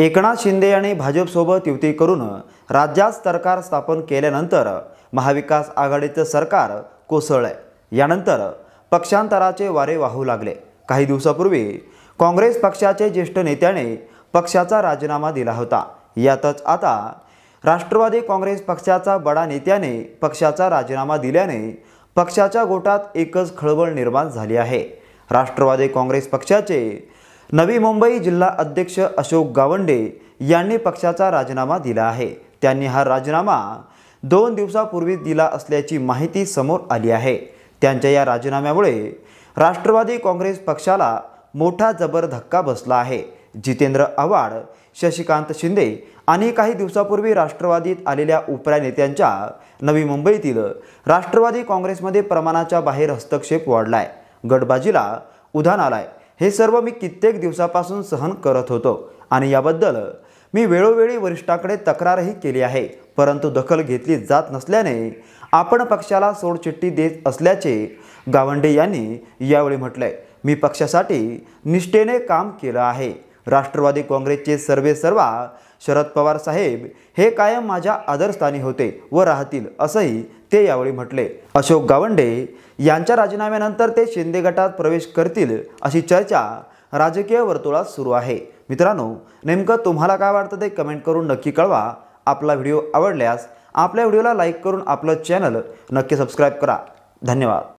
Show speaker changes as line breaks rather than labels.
एकनाथ शिंदे यांनी भाजपसोबत युती करून राज्यात सरकार स्थापन केल्यानंतर महाविकास आघाडीचं सरकार कोसळलंय यानंतर पक्षांतराचे वारे वाहू लागले काही दिवसापूर्वी काँग्रेस पक्षाचे ज्येष्ठ नेत्याने पक्षाचा राजीनामा दिला होता यातच आता राष्ट्रवादी काँग्रेस पक्षाचा बडा नेत्याने पक्षाचा राजीनामा दिल्याने पक्षाच्या गोटात एकच खळबळ निर्माण झाली आहे राष्ट्रवादी काँग्रेस पक्षाचे नवी मुंबई जिल्हा अध्यक्ष अशोक गावंडे यांनी पक्षाचा राजीनामा दिला आहे त्यांनी हा राजीनामा दोन दिवसापूर्वी दिला असल्याची माहिती समोर आली आहे त्यांच्या या राजीनाम्यामुळे राष्ट्रवादी काँग्रेस पक्षाला मोठा जबर धक्का बसला आहे जितेंद्र आव्हाड शशिकांत शिंदे आणि काही दिवसापूर्वी राष्ट्रवादीत आलेल्या उपऱ्या नेत्यांच्या नवी मुंबईतील राष्ट्रवादी काँग्रेसमध्ये प्रमाणाच्या बाहेर हस्तक्षेप वाढलाय गटबाजीला उधाण आलाय हे सर्व मी कित्येक दिवसापासून सहन करत होतो आणि याबद्दल मी वेळोवेळी वरिष्ठाकडे तक्रारही केली आहे परंतु दखल घेतली जात नसल्याने आपण पक्षाला सोडचिठ्ठी देत असल्याचे गावंडे यांनी यावेळी म्हटलंय मी पक्षासाठी निष्ठेने काम केलं आहे राष्ट्रवादी काँग्रेसचे सर्वे सर्वा शरद पवार साहेब हे कायम माझ्या आदरस्थानी होते व राहतील असंही ते यावेळी म्हटले अशोक गावंडे यांच्या राजीनाम्यानंतर ते शिंदे गटात प्रवेश करतील अशी चर्चा राजकीय वर्तुळात सुरू आहे मित्रांनो नेमकं तुम्हाला काय वाटतं ते कमेंट करून नक्की कळवा आपला व्हिडिओ आवडल्यास आपल्या व्हिडिओला लाईक करून आपलं चॅनल नक्की सबस्क्राईब करा धन्यवाद